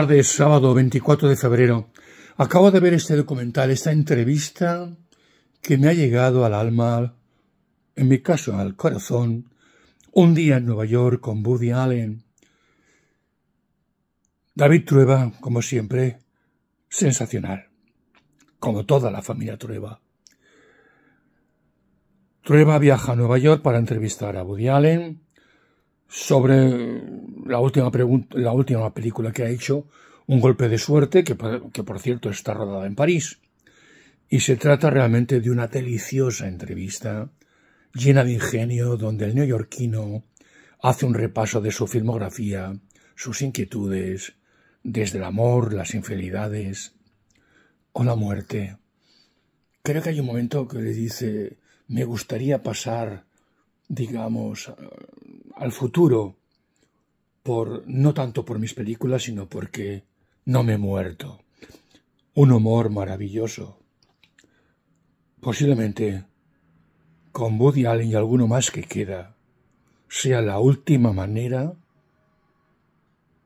tarde, sábado 24 de febrero, acabo de ver este documental, esta entrevista que me ha llegado al alma, en mi caso al corazón, un día en Nueva York con Woody Allen. David Trueba, como siempre, sensacional, como toda la familia Trueba. Trueba viaja a Nueva York para entrevistar a Woody Allen sobre la última, la última película que ha hecho, Un golpe de suerte, que, por cierto está rodada en París. Y se trata realmente de una deliciosa entrevista llena de ingenio, donde el neoyorquino hace un repaso de su filmografía, sus inquietudes, desde el amor, las infidelidades o la muerte. Creo que hay un momento que le dice, me gustaría pasar, digamos, al futuro, no tanto por mis películas, sino porque no me he muerto. Un humor maravilloso. Posiblemente con Woody Allen y alguno más que queda, sea la última manera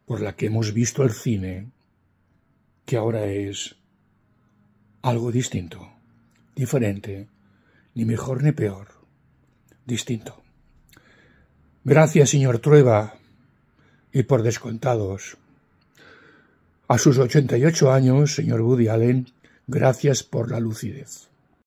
por la que hemos visto el cine, que ahora es algo distinto, diferente, ni mejor ni peor, distinto. Gracias, señor Trueba, y por descontados. A sus 88 años, señor Woody Allen, gracias por la lucidez.